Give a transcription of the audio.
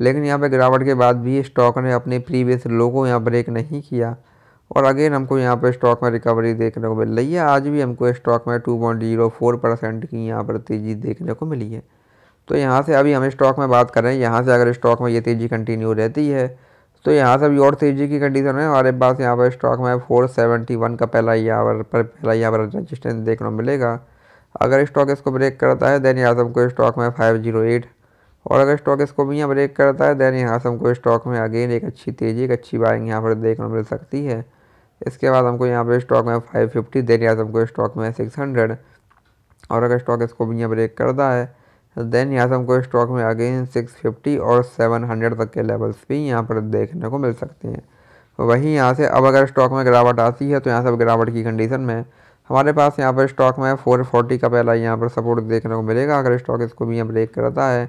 लेकिन यहाँ पर गिरावट के बाद भी स्टॉक ने अपने प्रीवियस लो को यहाँ ब्रेक नहीं किया और अगेन हमको यहाँ पर स्टॉक में रिकवरी देखने को मिल रही है आज भी हमको स्टॉक में two point zero four percent की यहाँ पर तेज़ी देखने को मिली है तो यहाँ से अभी हम स्टॉक में बात करें यहाँ से अगर स्टॉक में ये तेज़ी कंटिन्यू रहती है तो यहाँ से अभी और तेज़ी की कंडीशन है हमारे पास यहाँ पर स्टॉक में फोर सेवेंटी वन का पहला यहाँ पर पहला यहाँ पर रजिस्टेंस देखने को मिलेगा अगर स्टॉक इसको ब्रेक करता है देन यहाँ से हमको स्टॉक में फाइव जीरो एट और अगर स्टॉक इसको भी यहाँ ब्रेक करता है देन यहाँ से हमको स्टॉक में अगेन एक अच्छी तेज़ी एक अच्छी बाइंग यहाँ पर देखने मिल सकती है इसके बाद हमको यहाँ पर स्टॉक में फाइव फिफ्टी देन यहाँ से हमको स्टॉक में सिक्स हंड्रेड और अगर स्टॉक इसको भी यहाँ ब्रेक करता है देन यहाँ से हमको स्टॉक में अगेन सिक्स फिफ्टी और सेवन हंड्रेड तक के लेवल्स भी यहाँ पर देखने को मिल सकते हैं वहीं यहाँ से अब अगर स्टॉक में गिरावट आती है तो यहाँ से गिरावट की कंडीशन में हमारे पास यहाँ पर स्टॉक में फोर फोर्टी का पहला यहाँ पर सपोर्ट देखने को मिलेगा अगर स्टॉक इसको भी यहाँ ब्रेक करता है